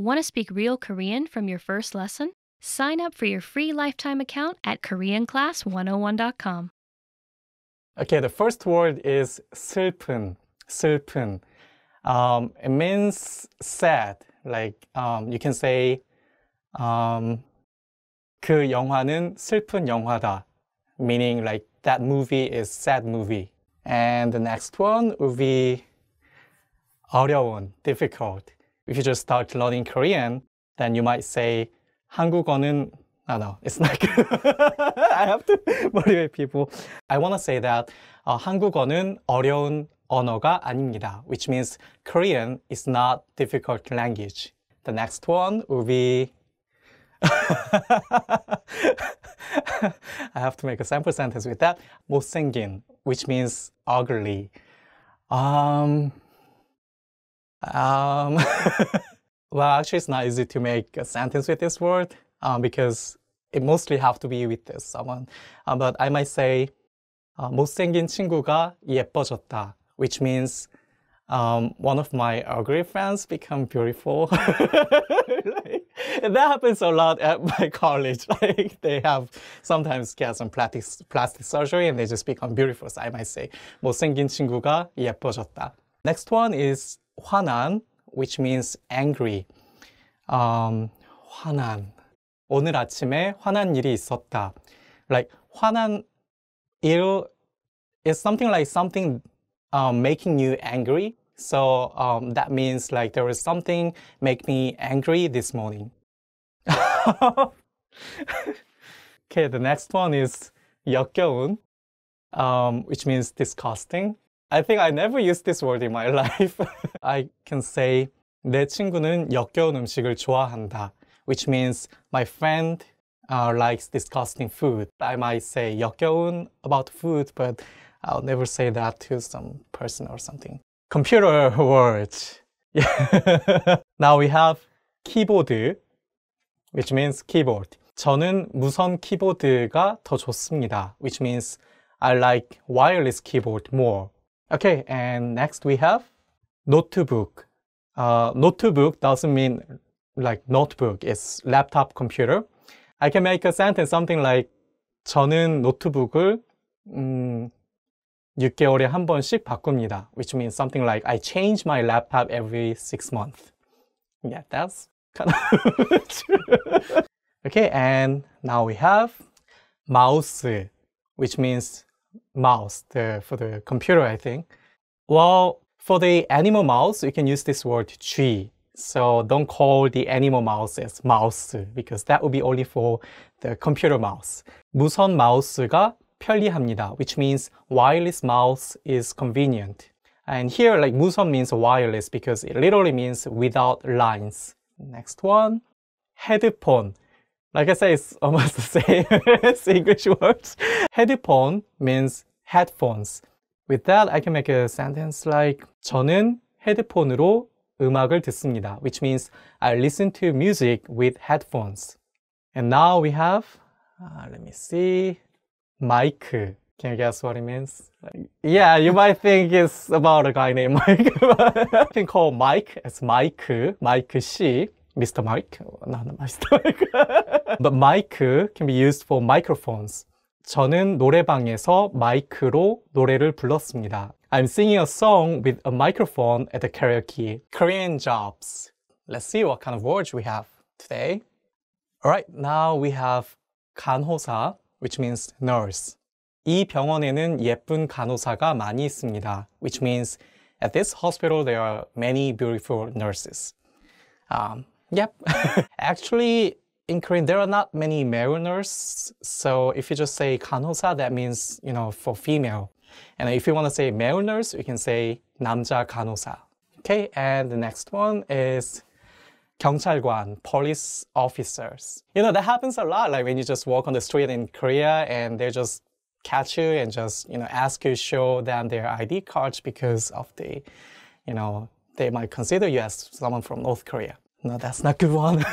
Want to speak real Korean from your first lesson? Sign up for your free lifetime account at koreanclass101.com. Okay, the first word is 슬픈, 슬픈. Um, it means sad. Like um, you can say, um, 그 영화는 슬픈 영화다. Meaning like that movie is sad movie. And the next one would be 어려운, difficult if you just start learning Korean, then you might say 한국어는 no, no, it's not good. I have to motivate people. I want to say that uh, 한국어는 어려운 언어가 아닙니다, which means Korean is not difficult language. The next one will be I have to make a sample sentence with that. 못생긴, which means ugly. Um, um, well, actually, it's not easy to make a sentence with this word um, because it mostly have to be with this someone. Um, but I might say um, 못생긴 친구가 예뻐졌다, which means um, one of my ugly friends become beautiful. like, that happens a lot at my college. Like they have sometimes get some plastic plastic surgery and they just become beautiful. So I might say 못생긴 친구가 예뻐졌다. Next one is 화난, which means angry. Um, 화난. 오늘 아침에 화난 일이 있었다. Like 화난 일 is something like something um, making you angry. So um, that means like there was something make me angry this morning. okay, the next one is 역겨운, um, which means disgusting. I think I never used this word in my life. I can say 내 친구는 역겨운 음식을 좋아한다, which means my friend uh, likes disgusting food. I might say 역겨운 about food, but I'll never say that to some person or something. Computer words. now we have keyboard, which means keyboard. 저는 무선 키보드가 더 좋습니다, which means I like wireless keyboard more. Okay, and next we have notebook. Uh, notebook doesn't mean like notebook, it's laptop computer. I can make a sentence something like 저는 노트북을 음, 6개월에 한 번씩 바꿉니다. Which means something like I change my laptop every six months. Yeah, that's kind of true. okay, and now we have mouse, which means mouse the, for the computer, I think. Well, for the animal mouse, you can use this word tree. So don't call the animal mouse as mouse because that would be only for the computer mouse. 무선 마우스가 편리합니다, which means wireless mouse is convenient. And here, like 무선 means wireless because it literally means without lines. Next one, headphone. Like I say, it's almost the same as English words. Headphone means headphones. With that, I can make a sentence like 저는 헤드폰으로 음악을 듣습니다. Which means I listen to music with headphones. And now we have, uh, let me see, Mike. Can you guess what it means? Like, yeah, you might think it's about a guy named Mike. I can call Mike as Mike, Mike C. Mr. Mike? No, not Mr. Mike. But mic can be used for microphones. 저는 노래방에서 마이크로 노래를 불렀습니다. I'm singing a song with a microphone at the karaoke. Korean jobs. Let's see what kind of words we have today. Alright, now we have 간호사, which means nurse. 이 병원에는 예쁜 간호사가 많이 있습니다. Which means at this hospital there are many beautiful nurses. Um, Yep. Actually, in Korean, there are not many mariners. So if you just say 간호사, that means, you know, for female. And if you want to say mariners, you can say 남자 간호사. Okay, and the next one is 경찰관, police officers. You know, that happens a lot, like when you just walk on the street in Korea and they just catch you and just, you know, ask you to show them their ID cards because of the, you know, they might consider you as someone from North Korea. No, that's not good one.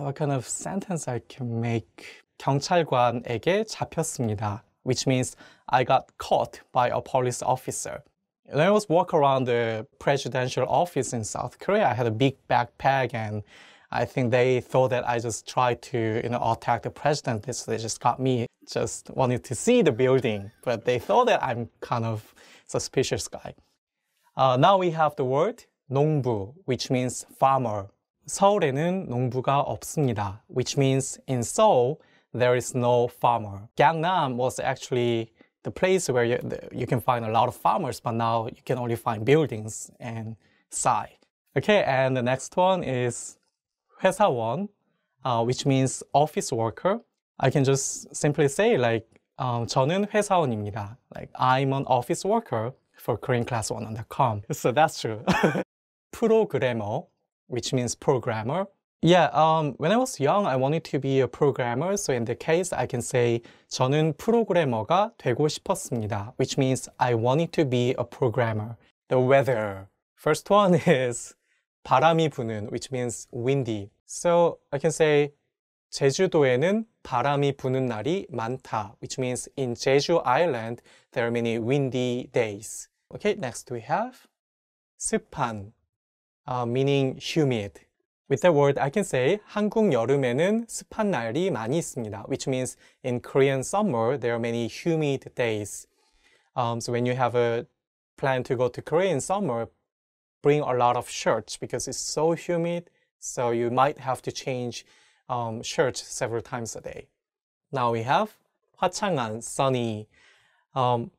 what kind of sentence I can make? 경찰관에게 잡혔습니다. Which means I got caught by a police officer. When I was walking around the presidential office in South Korea, I had a big backpack and I think they thought that I just tried to, you know, attack the president. So they just got me, just wanted to see the building. But they thought that I'm kind of suspicious guy. Uh, now we have the word 농부, which means farmer. 서울에는 농부가 없습니다, which means in Seoul there is no farmer. Gangnam was actually the place where you, you can find a lot of farmers, but now you can only find buildings and side. Okay, and the next one is 회사원, uh, which means office worker. I can just simply say like um, 저는 회사원입니다. Like I'm an office worker for KoreanClass1.com. So that's true. programmer, which means programmer. Yeah, um, when I was young, I wanted to be a programmer. So in the case, I can say 저는 프로그래머가 되고 싶었습니다. Which means I wanted to be a programmer. The weather. First one is 바람이 부는, which means windy. So I can say 제주도에는 바람이 부는 날이 많다, which means in Jeju Island there are many windy days. Okay, next we have 습한. uh, meaning humid. With that word, I can say 한국 여름에는 습한 날이 많이 있습니다. Which means in Korean summer, there are many humid days. Um, so when you have a plan to go to Korea in summer, bring a lot of shirts because it's so humid. So you might have to change um, shirts several times a day. Now we have 화창한 sunny. Um,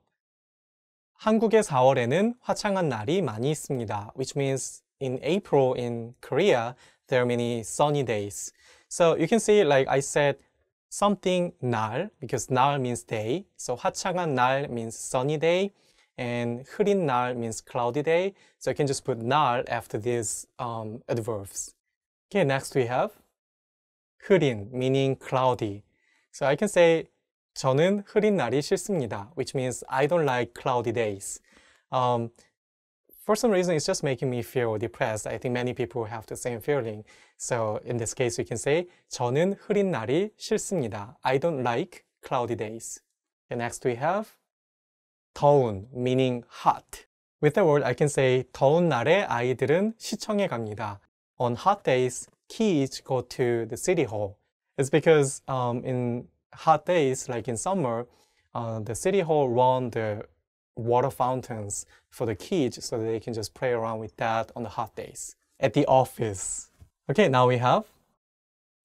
한국의 4월에는 화창한 날이 많이 있습니다. Which means in April in Korea, there are many sunny days. So you can see, like I said, something 날, because 날 means day. So 화창한 날 means sunny day, and 흐린 날 means cloudy day. So you can just put 날 after these um, adverbs. Okay, next we have 흐린, meaning cloudy. So I can say 저는 흐린 날이 싫습니다, which means I don't like cloudy days. Um, for some reason, it's just making me feel depressed. I think many people have the same feeling. So in this case, we can say 저는 흐린 날이 싫습니다. I don't like cloudy days. And next we have 더운, meaning hot. With the word, I can say 더운 날에 아이들은 시청에 갑니다. On hot days, kids go to the city hall. It's because um, in hot days, like in summer, uh, the city hall run the water fountains for the kids so that they can just play around with that on the hot days. At the office. Okay, now we have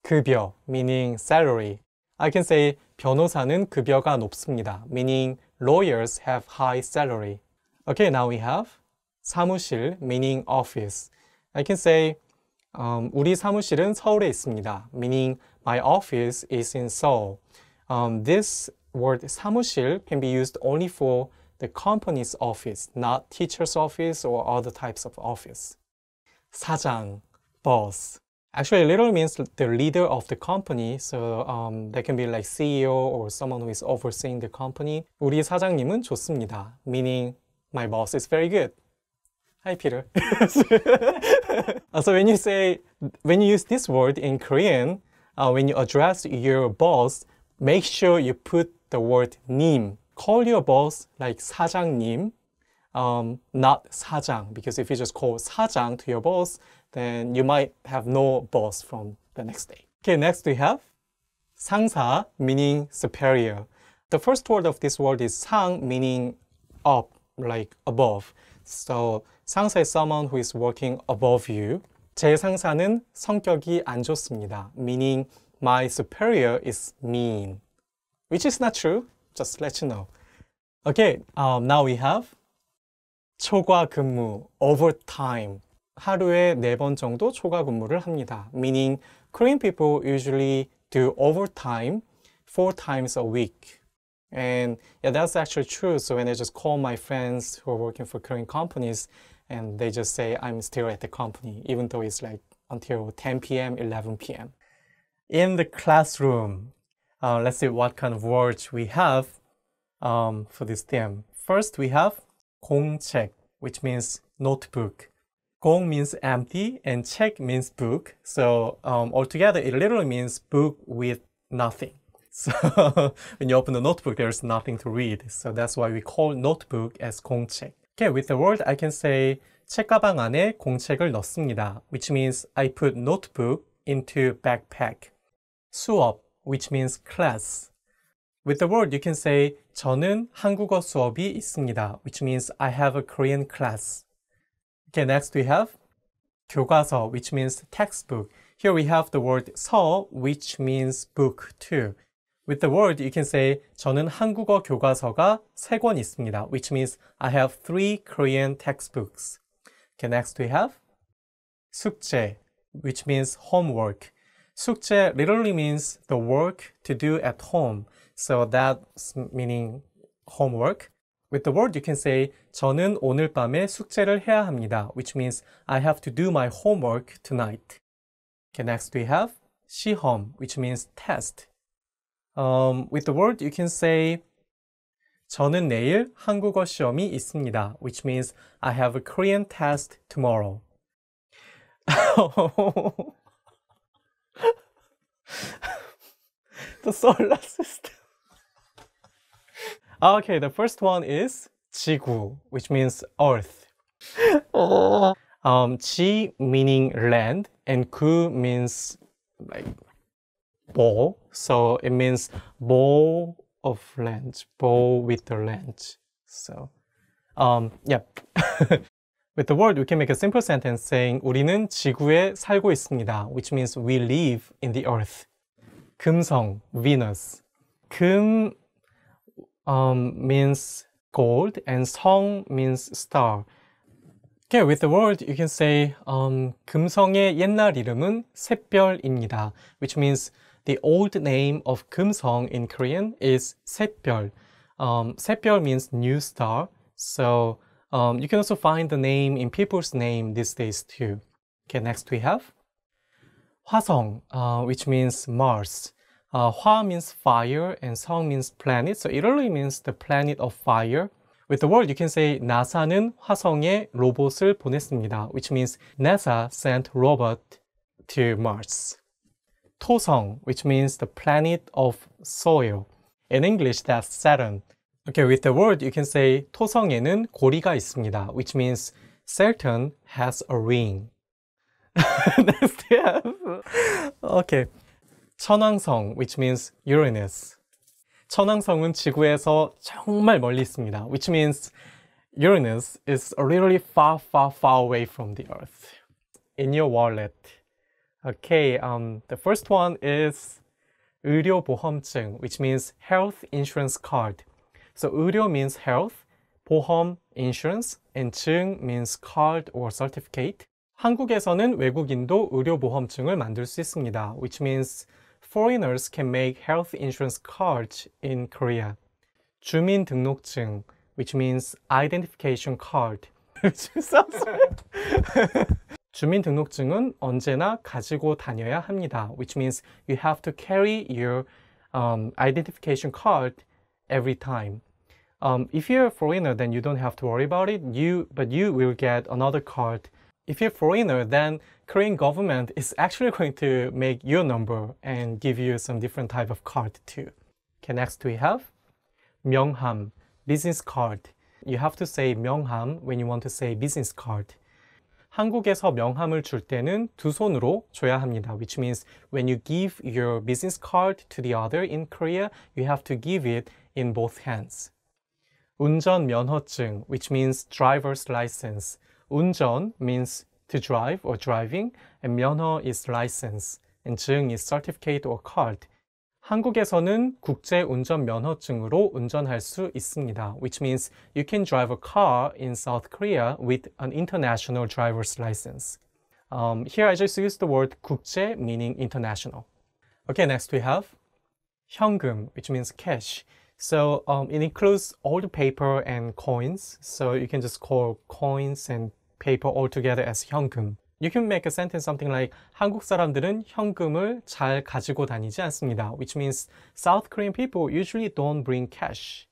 급여, meaning salary. I can say 변호사는 급여가 높습니다, meaning lawyers have high salary. Okay, now we have 사무실, meaning office. I can say um, 우리 사무실은 서울에 있습니다, meaning my office is in Seoul. Um, this word 사무실 can be used only for the company's office, not teacher's office or other types of office. 사장, boss. Actually, literally means the leader of the company. So um, can be like CEO or someone who is overseeing the company. 우리 사장님은 좋습니다. Meaning, my boss is very good. Hi, Peter. Uh, so when you say, when you use this word in Korean, uh, when you address your boss, make sure you put the word 님 call your boss like 사장님, um, not 사장. because if you just call 사장 to your boss, then you might have no boss from the next day. Okay, next we have 상사, meaning superior. The first word of this word is 상, meaning up, like above. So 상사 is someone who is working above you. 제 상사는 성격이 안 좋습니다. Meaning my superior is mean, which is not true just let you know. Okay, um, now we have 초과 근무, overtime. 하루에 네 번 정도 초과 근무를 합니다. Meaning Korean people usually do overtime four times a week. And yeah, that's actually true. So when I just call my friends who are working for Korean companies and they just say I'm still at the company, even though it's like until 10 p.m., 11 p.m. In the classroom, uh, let's see what kind of words we have um, for this theme. First, we have 공책, which means notebook. 공 means empty and 책 means book. So um, altogether, it literally means book with nothing. So when you open the notebook, there's nothing to read. So that's why we call notebook as 공책. Okay, with the word, I can say 책가방 안에 공책을 넣습니다, which means I put notebook into backpack. 수업 which means class. With the word, you can say 저는 한국어 수업이 있습니다, which means I have a Korean class. Okay, next we have 교과서, which means textbook. Here we have the word 서, which means book too. With the word, you can say 저는 한국어 교과서가 세 권 있습니다, which means I have three Korean textbooks. Okay, next we have 숙제, which means homework. 숙제 literally means the work to do at home. So that's meaning homework. With the word, you can say 저는 오늘 밤에 숙제를 해야 합니다, which means I have to do my homework tonight. Okay, next we have 시험, which means test. Um, with the word, you can say 저는 내일 한국어 시험이 있습니다, which means I have a Korean test tomorrow. the solar system. Ah, okay, the first one is 지구, which means earth. Um, 지 meaning land and 구 means like ball, So it means ball of land, ball with the land. So um, yeah. With the word, we can make a simple sentence saying 우리는 지구에 살고 있습니다, which means we live in the earth. 금성, Venus. 금 um, means gold and 성 means star. Okay, with the word, you can say um, 금성의 옛날 이름은 새별입니다, which means the old name of 금성 in Korean is 새별. Um, 샛별 means new star, so um, you can also find the name in people's name these days too. Okay, next we have 화성, uh, which means Mars. Uh, Hua means fire and Song means planet, so it really means the planet of fire. With the word, you can say 나사는 화성에 로봇을 보냈습니다, which means NASA sent robot to Mars. 토성, which means the planet of soil. In English, that's Saturn. Okay, with the word you can say 토성에는 고리가 있습니다, which means Saturn has a ring. Next the Okay. 천왕성, which means Uranus. 천왕성은 지구에서 정말 멀리 있습니다, which means Uranus is really far, far, far away from the Earth. In your wallet. Okay, um, the first one is 의료보험증, which means health insurance card. So 의료 means health, 보험 insurance, and 증 means card or certificate. 한국에서는 외국인도 의료보험증을 만들 수 있습니다. Which means foreigners can make health insurance cards in Korea. 주민등록증, which means identification card. 주민등록증은 언제나 가지고 다녀야 합니다. Which means you have to carry your um, identification card every time. Um, if you're a foreigner, then you don't have to worry about it. You, but you will get another card. If you're a foreigner, then Korean government is actually going to make your number and give you some different type of card too. Okay, next we have Myeongham business card. You have to say 명함 when you want to say business card. 한국에서 명함을 줄 때는 두 손으로 줘야 합니다. Which means when you give your business card to the other in Korea, you have to give it in both hands. 운전 면허증, which means driver's license. 운전 means to drive or driving, and 면허 is license, and 증 is certificate or card. 한국에서는 국제 운전 면허증으로 운전할 수 있습니다. Which means you can drive a car in South Korea with an international driver's license. Um, here I just use the word 국제 meaning international. Okay, next we have 현금, which means cash. So um, it includes all the paper and coins. So you can just call coins and paper all together as 현금. You can make a sentence something like 한국 사람들은 현금을 잘 가지고 다니지 않습니다. Which means South Korean people usually don't bring cash.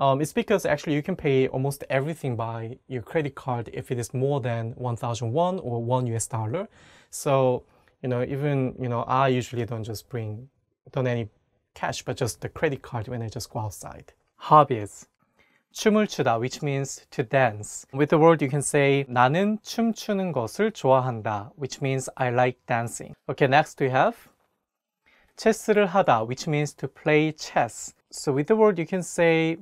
Um, it's because actually you can pay almost everything by your credit card if it is more than 1,000 won or one US dollar. So, you know, even, you know, I usually don't just bring, don't any, cash, but just the credit card when I just go outside. Hobbies. 춤을 추다, which means to dance. With the word, you can say 나는 춤추는 것을 좋아한다, which means I like dancing. Okay, next we have 체스를 하다, which means to play chess. So with the word, you can say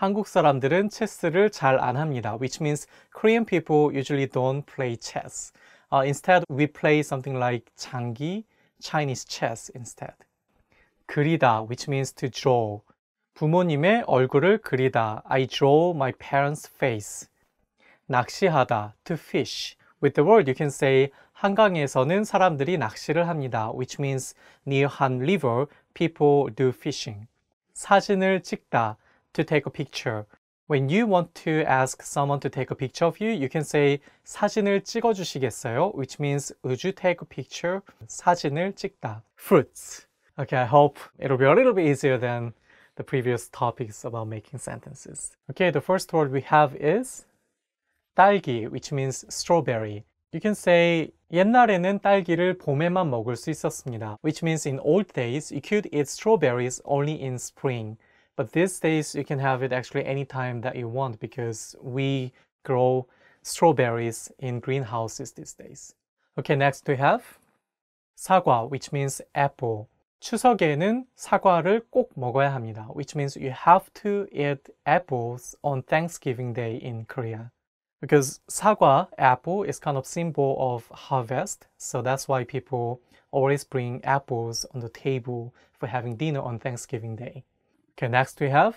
한국 사람들은 체스를 잘 안 합니다, which means Korean people usually don't play chess. Uh, instead, we play something like 장기, Chinese chess instead. 그리다 which means to draw 부모님의 얼굴을 그리다 I draw my parents' face 낚시하다 to fish With the word you can say 한강에서는 사람들이 낚시를 합니다 which means near Han River people do fishing 사진을 찍다 to take a picture When you want to ask someone to take a picture of you, you can say 사진을 찍어 주시겠어요? which means would you take a picture? 사진을 찍다. fruits Okay, I hope it'll be a little bit easier than the previous topics about making sentences. Okay, the first word we have is 딸기, which means strawberry. You can say 옛날에는 딸기를 봄에만 먹을 수 있었습니다. Which means in old days you could eat strawberries only in spring. But these days you can have it actually any time that you want because we grow strawberries in greenhouses these days. Okay, next we have 사과, which means apple. 추석에는 사과를 꼭 먹어야 합니다. Which means you have to eat apples on Thanksgiving Day in Korea. Because 사과, apple, is kind of symbol of harvest. So that's why people always bring apples on the table for having dinner on Thanksgiving Day. Okay, next we have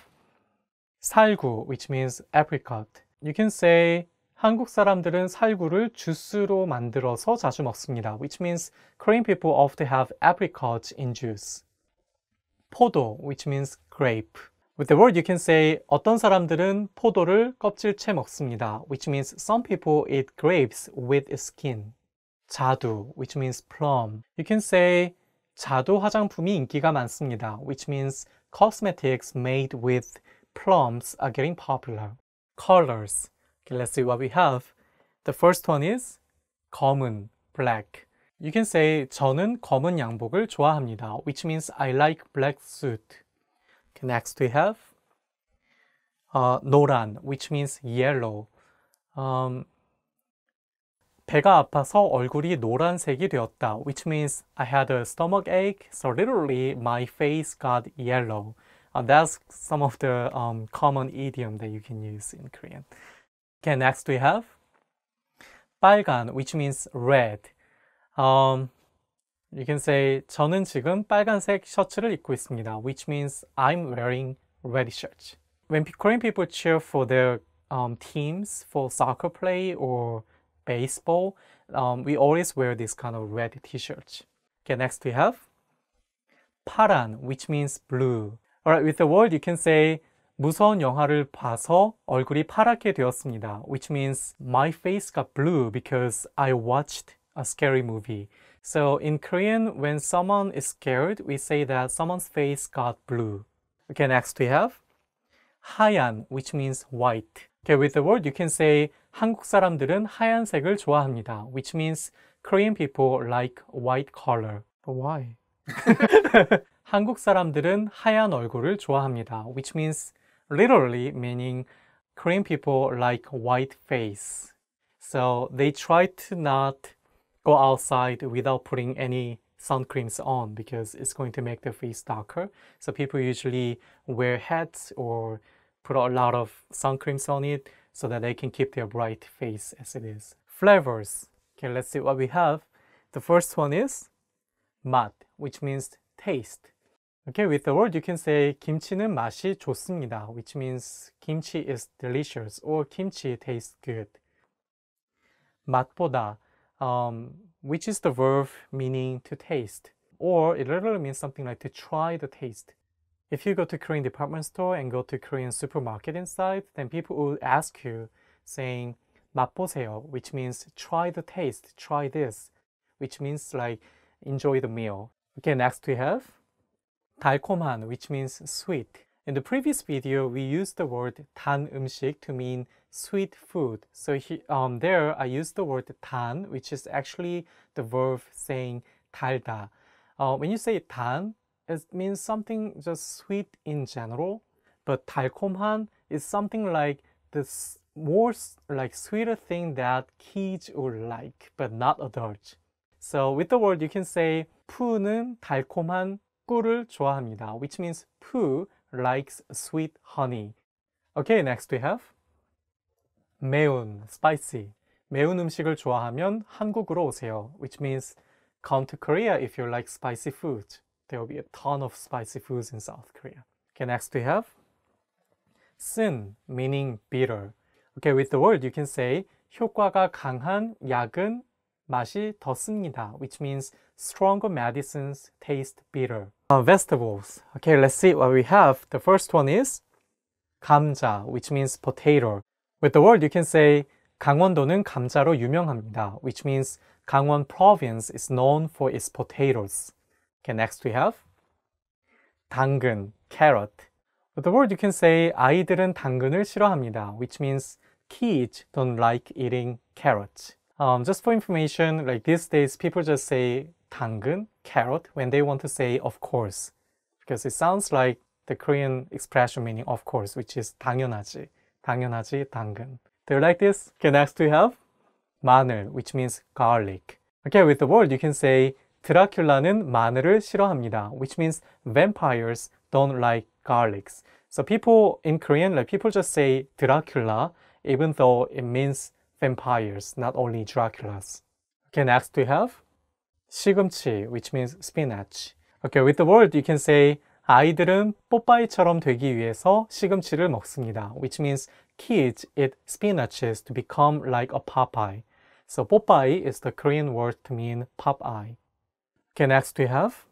살구, which means apricot. You can say 한국 사람들은 살구를 주스로 만들어서 자주 먹습니다. Which means Korean people often have apricot in juice. 포도, which means grape. With the word you can say 어떤 사람들은 포도를 껍질채 먹습니다. Which means some people eat grapes with skin. 자두, which means plum. You can say 자두 화장품이 인기가 많습니다. Which means cosmetics made with plums are getting popular. Colors. Okay, let's see what we have. The first one is 검은, black. You can say 저는 검은 양복을 좋아합니다, which means I like black suit. Okay, next we have uh, 노란, which means yellow. Um, 배가 아파서 얼굴이 노란색이 되었다, which means I had a stomach ache, so literally my face got yellow. Uh, that's some of the um, common idiom that you can use in Korean. Okay, next we have 빨간, which means red. Um, you can say 저는 지금 빨간색 셔츠를 입고 있습니다, which means I'm wearing red shirt. When Korean people cheer for their um, teams for soccer play or baseball, um, we always wear this kind of red t-shirt. Okay, next we have 파란, which means blue. Alright, with the word you can say 무서운 영화를 봐서 얼굴이 파랗게 되었습니다. Which means my face got blue because I watched a scary movie. So in Korean, when someone is scared, we say that someone's face got blue. Okay, next we have 하얀, which means white. Okay, with the word you can say 한국 사람들은 하얀색을 좋아합니다. Which means Korean people like white color. But why? 한국 사람들은 하얀 얼굴을 좋아합니다. Which means literally meaning Korean people like white face. So they try to not go outside without putting any sun creams on because it's going to make their face darker. So people usually wear hats or put a lot of sun creams on it so that they can keep their bright face as it is. Flavors. Okay, let's see what we have. The first one is mat, which means taste. Okay, with the word you can say 김치는 맛이 좋습니다, which means kimchi is delicious or kimchi tastes good. 맛보다, um, which is the verb meaning to taste, or it literally means something like to try the taste. If you go to Korean department store and go to Korean supermarket inside, then people will ask you saying 맛보세요, which means try the taste, try this, which means like enjoy the meal. Okay, next we have 달콤한 which means sweet. In the previous video, we used the word 단 음식 to mean sweet food. So he, um, there I used the word 단, which is actually the verb saying 달다. Uh, when you say 단, it means something just sweet in general, but 달콤한 is something like the more like sweeter thing that kids would like, but not adults. So with the word, you can say 푸는 달콤한 꿀을 좋아합니다. Which means Pooh likes sweet honey. Okay, next we have 매운, spicy. 매운 음식을 좋아하면 한국으로 오세요. Which means come to Korea if you like spicy food. There will be a ton of spicy foods in South Korea. Okay, next we have 쓴, meaning bitter. Okay, with the word you can say 효과가 강한 약은 맛이 더 씁니다. Which means stronger medicines taste bitter. Uh, vegetables. Okay, let's see what we have. The first one is 감자, which means potato. With the word, you can say 강원도는 감자로 유명합니다, which means Gangwon province is known for its potatoes. Okay, next we have 당근, carrot. With the word, you can say 아이들은 당근을 싫어합니다, which means kids don't like eating carrots. Um, just for information, like these days, people just say 당근, carrot when they want to say of course because it sounds like the Korean expression meaning of course which is 당연하지, 당연하지, 당근. Do you like this? Okay, next we have 마늘 which means garlic. Okay, with the word you can say 드라큘라는 마늘을 싫어합니다 which means vampires don't like garlics. So people in Korean like people just say Dracula even though it means vampires not only Draculas. Okay, next we have 시금치, which means spinach. Okay, with the word you can say 아이들은 뽀빠이처럼 되기 위해서 시금치를 먹습니다. Which means kids eat spinaches to become like a Popeye. So 뽀빠이 is the Korean word to mean Popeye. Okay, next we have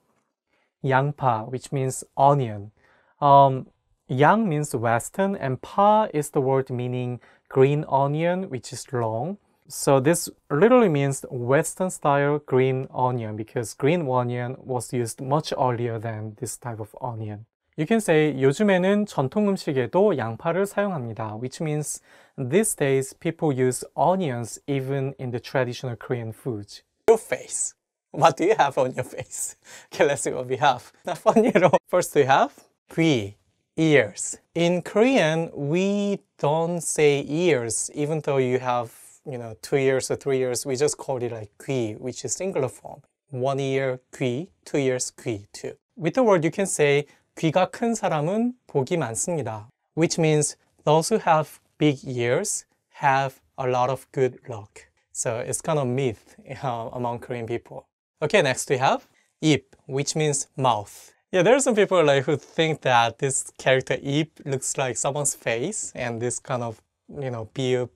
양파, which means onion. Um, yang means western and pa is the word meaning green onion, which is long. So this literally means Western style green onion because green onion was used much earlier than this type of onion. You can say 요즘에는 전통 음식에도 양파를 사용합니다. Which means these days people use onions even in the traditional Korean food. Your face. What do you have on your face? Okay, let's see what we have. Not funny at all. First we have 귀, ears. In Korean, we don't say ears even though you have you know, two years or three years, we just called it like kui, which is singular form. One year kui, two years kui too. With the word, you can say 귀가 큰 사람은 복이 많습니다. Which means those who have big ears have a lot of good luck. So it's kind of myth uh, among Korean people. Okay, next we have 입, which means mouth. Yeah, there are some people like who think that this character 입 looks like someone's face and this kind of, you know, 비읍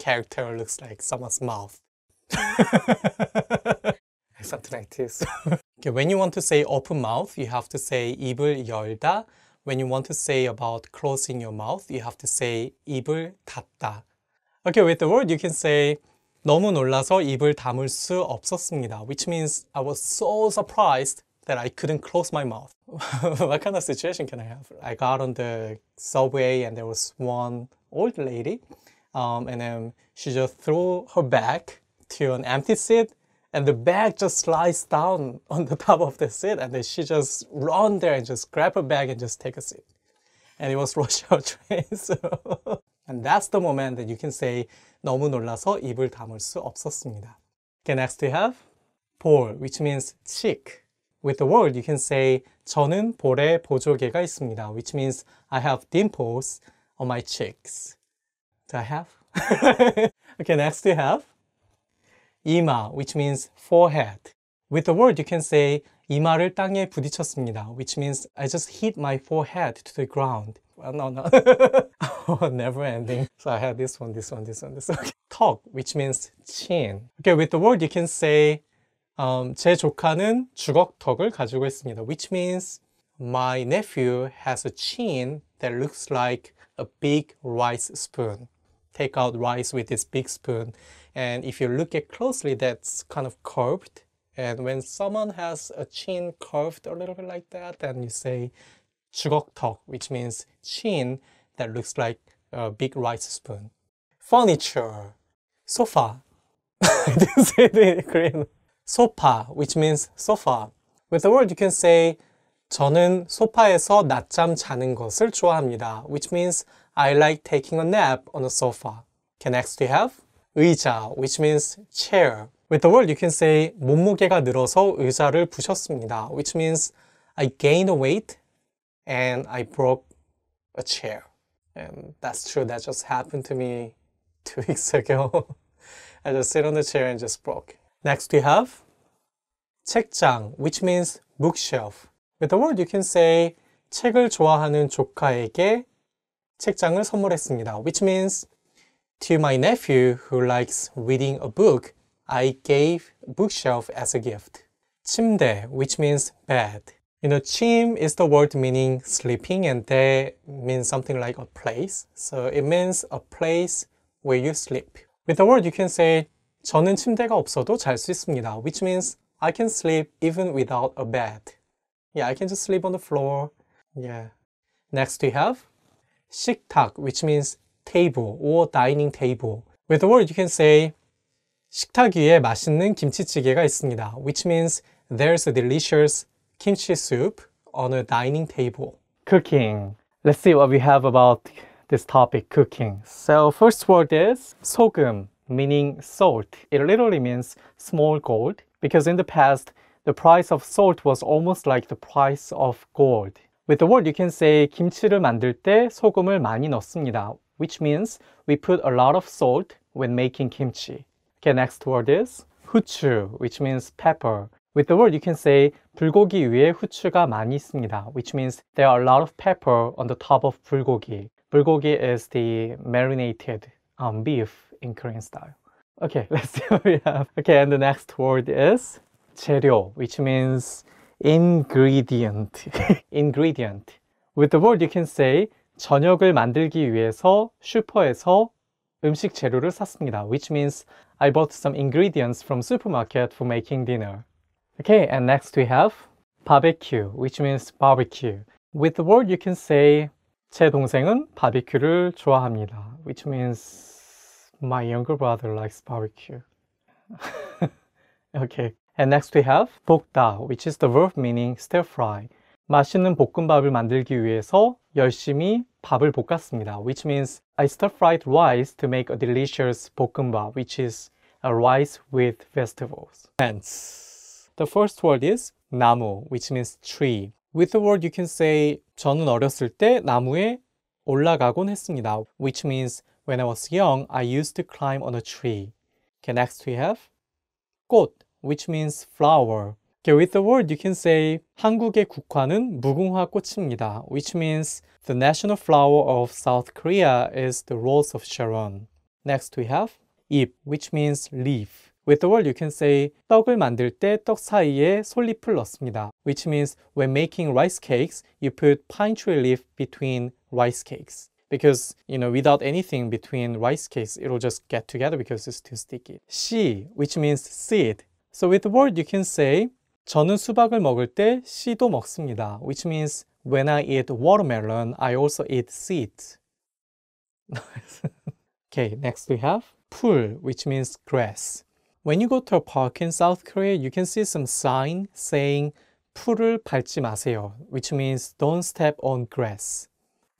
character looks like someone's mouth. Something like this. okay, when you want to say open mouth, you have to say 입을 열다. When you want to say about closing your mouth, you have to say 입을 닫다. Okay, with the word you can say 너무 놀라서 입을 다물 수 없었습니다. Which means I was so surprised that I couldn't close my mouth. what kind of situation can I have? I got on the subway and there was one old lady um, and then she just threw her bag to an empty seat and the bag just slides down on the top of the seat and then she just run there and just grab her bag and just take a seat and it was rush hour train so and that's the moment that you can say 너무 놀라서 입을 담을 수 없었습니다 okay next we have 볼 which means cheek with the word you can say 저는 볼에 보조개가 있습니다 which means I have dimples on my cheeks do I have? okay, next we have 이마, which means forehead. With the word, you can say 이마를 땅에 부딪혔습니다, which means I just hit my forehead to the ground. Well, no, no. Oh, never ending. So I had this one, this one, this one, this one. Okay. which means chin. Okay, with the word, you can say um, 제 조카는 주걱턱을 가지고 있습니다, which means my nephew has a chin that looks like a big rice spoon take out rice with this big spoon. And if you look at closely, that's kind of curved. And when someone has a chin curved a little bit like that, then you say "chugoktok," which means chin that looks like a big rice spoon. Furniture, sofa. I didn't say the Korean. Sofa, which means sofa. With the word, you can say 저는 소파에서 낮잠 자는 것을 좋아합니다, which means I like taking a nap on the sofa. Can next we have 의자, which means chair. With the word, you can say 몸무게가 늘어서 의자를 부셨습니다, which means I gained weight and I broke a chair. And that's true, that just happened to me two weeks ago. I just sit on the chair and just broke. Next we have 책장, which means bookshelf. With the word, you can say 책을 좋아하는 조카에게 책장을 선물했습니다. Which means to my nephew who likes reading a book, I gave bookshelf as a gift. 침대, which means bed. You know, 침 is the word meaning sleeping and de means something like a place. So it means a place where you sleep. With the word you can say 저는 침대가 없어도 잘 수 있습니다. Which means I can sleep even without a bed. Yeah, I can just sleep on the floor. Yeah. Next we have 식탁, which means table or dining table. With the word you can say 식탁 위에 맛있는 김치찌개가 있습니다. which means there's a delicious kimchi soup on a dining table. Cooking. Let's see what we have about this topic, cooking. So first word is 소금, meaning salt. It literally means small gold because in the past, the price of salt was almost like the price of gold. With the word, you can say 김치를 만들 때 소금을 많이 넣습니다. Which means we put a lot of salt when making kimchi. Okay, next word is 후추, which means pepper. With the word, you can say 불고기 위에 후추가 많이 있습니다. Which means there are a lot of pepper on the top of 불고기. 불고기 is the marinated um, beef in Korean style. Okay, let's see what we have. Okay, and the next word is 재료, which means ingredient. ingredient. With the word you can say 저녁을 만들기 위해서 슈퍼에서 음식 재료를 샀습니다. Which means I bought some ingredients from supermarket for making dinner. Okay, and next we have barbecue, which means barbecue. With the word you can say 제 동생은 바비큐를 좋아합니다. Which means my younger brother likes barbecue. okay. And next we have 볶다, which is the verb meaning stir fry. 맛있는 볶음밥을 만들기 위해서 열심히 밥을 볶았습니다. Which means I stir fried rice to make a delicious 볶음밥, which is a rice with vegetables. Hence, the first word is 나무, which means tree. With the word you can say 저는 어렸을 때 나무에 올라가곤 했습니다. Which means when I was young, I used to climb on a tree. Okay, next we have 꽃, which means flower. Okay, with the word you can say 한국의 국화는 무궁화 꽃입니다. which means the national flower of South Korea is the rose of Sharon. Next we have 잎 which means leaf. With the word you can say 떡을 만들 때 떡 사이에 솔잎을 넣습니다. which means when making rice cakes you put pine tree leaf between rice cakes. because you know without anything between rice cakes it'll just get together because it's too sticky. 씨 which means seed so with the word you can say 저는 수박을 먹을 때 씨도 먹습니다. Which means when I eat watermelon, I also eat seeds. okay, next we have 풀, which means grass. When you go to a park in South Korea, you can see some sign saying 풀을 밟지 마세요, which means don't step on grass.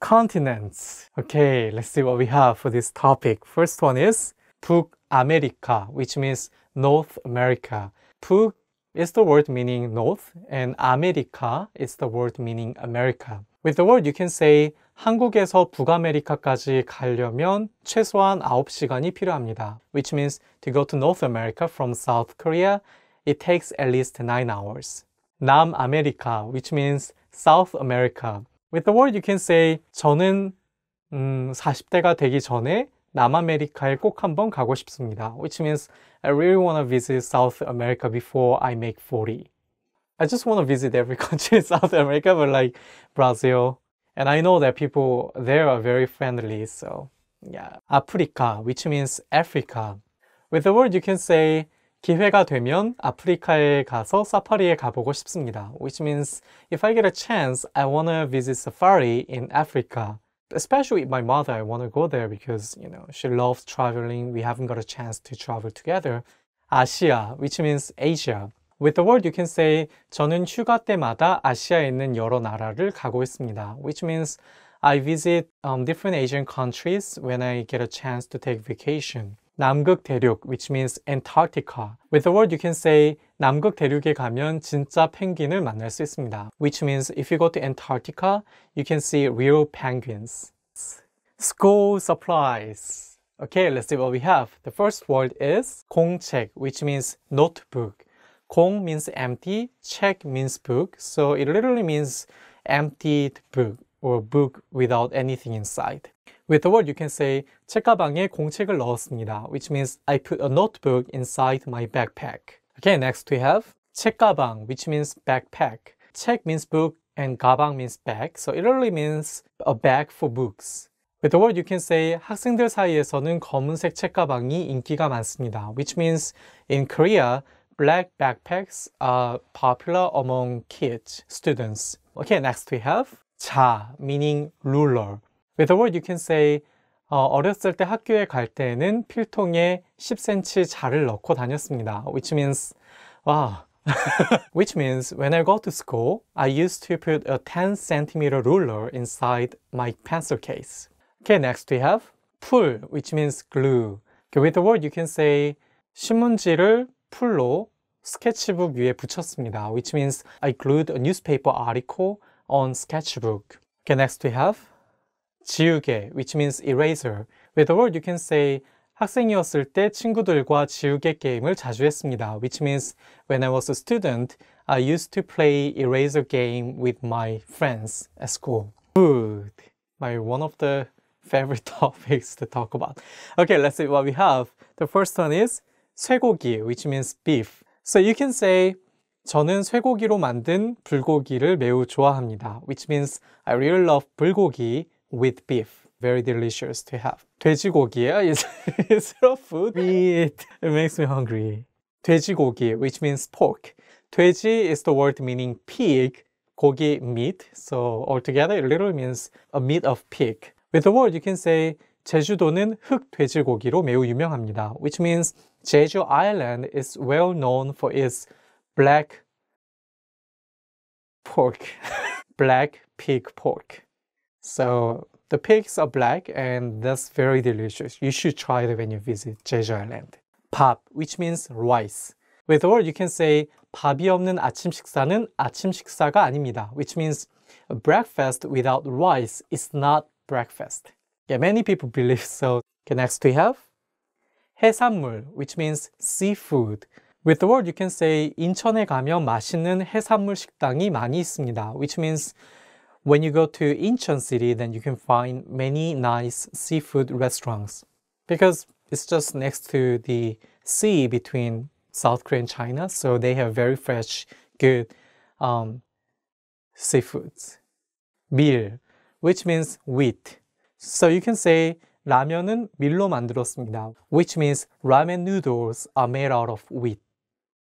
Continents. Okay, let's see what we have for this topic. First one is 북아메리카, which means North America. 북 is the word meaning north and America is the word meaning America. With the word you can say 한국에서 북아메리카까지 가려면 최소한 9시간이 필요합니다. Which means to go to North America from South Korea, it takes at least 9 hours. 남아메리카, which means South America. With the word you can say 저는 음, 40대가 되기 전에 남아메리카에 꼭 한번 가고 싶습니다. Which means I really want to visit South America before I make 40. I just want to visit every country in South America, but like Brazil. And I know that people there are very friendly, so yeah. Africa, which means Africa. With the word you can say 기회가 되면 아프리카에 가서 사파리에 가보고 싶습니다. Which means if I get a chance, I want to visit safari in Africa especially my mother, I want to go there because, you know, she loves traveling. We haven't got a chance to travel together. Asia, which means Asia. With the word, you can say 저는 휴가 때마다 아시아에 있는 여러 나라를 가고 있습니다. Which means I visit um, different Asian countries when I get a chance to take vacation. 남극 대륙, which means Antarctica. With the word you can say 남극 대륙에 가면 진짜 펭귄을 만날 수 있습니다. Which means if you go to Antarctica, you can see real penguins. School supplies. Okay, let's see what we have. The first word is 공책, which means notebook. 공 means empty, 책 means book, so it literally means emptied book or book without anything inside. With the word, you can say 책가방에 공책을 넣었습니다, which means I put a notebook inside my backpack. Okay, next we have 책가방, which means backpack. 책 means book and 가방 means bag, so it really means a bag for books. With the word, you can say 학생들 사이에서는 검은색 책가방이 인기가 많습니다, which means in Korea, black backpacks are popular among kids, students. Okay, next we have 자, meaning ruler. With a word, you can say 어, 어렸을 때 학교에 갈 때는 필통에 10cm 자를 넣고 다녔습니다. Which means, wow. Which means when I go to school, I used to put a 10cm ruler inside my pencil case. Okay, next we have pull, which means glue. Okay, with the word you can say 신문지를 풀로 스케치북 위에 붙였습니다. Which means I glued a newspaper article on sketchbook. Okay, next we have 지우개, which means eraser. With the word, you can say 학생이었을 때 친구들과 지우개 게임을 자주 했습니다. Which means when I was a student, I used to play eraser game with my friends at school. Food, my one of the favorite topics to talk about. Okay, let's see what we have. The first one is 쇠고기, which means beef. So you can say 저는 쇠고기로 만든 불고기를 매우 좋아합니다. Which means I really love 불고기 with beef. Very delicious to have. 돼지고기야 is, is raw food. Meat. It makes me hungry. 돼지고기, which means pork. 돼지 is the word meaning pig. 고기, meat. So altogether it literally means a meat of pig. With the word you can say 제주도는 흑 돼지고기로 매우 유명합니다. Which means Jeju Island is well known for its black pork, black pig pork. So the pigs are black and that's very delicious. You should try it when you visit Jeju Island. 밥, which means rice. With or you can say 밥이 없는 아침 식사는 아침 식사가 아닙니다. Which means breakfast without rice is not breakfast. Yeah, many people believe so. Okay, next we have 해산물, which means seafood. With the word you can say 인천에 가면 맛있는 해산물 식당이 많이 있습니다. Which means when you go to Incheon city, then you can find many nice seafood restaurants because it's just next to the sea between South Korea and China, so they have very fresh, good um, seafoods. which means wheat. So you can say 라면은 밀로 만들었습니다, which means ramen noodles are made out of wheat.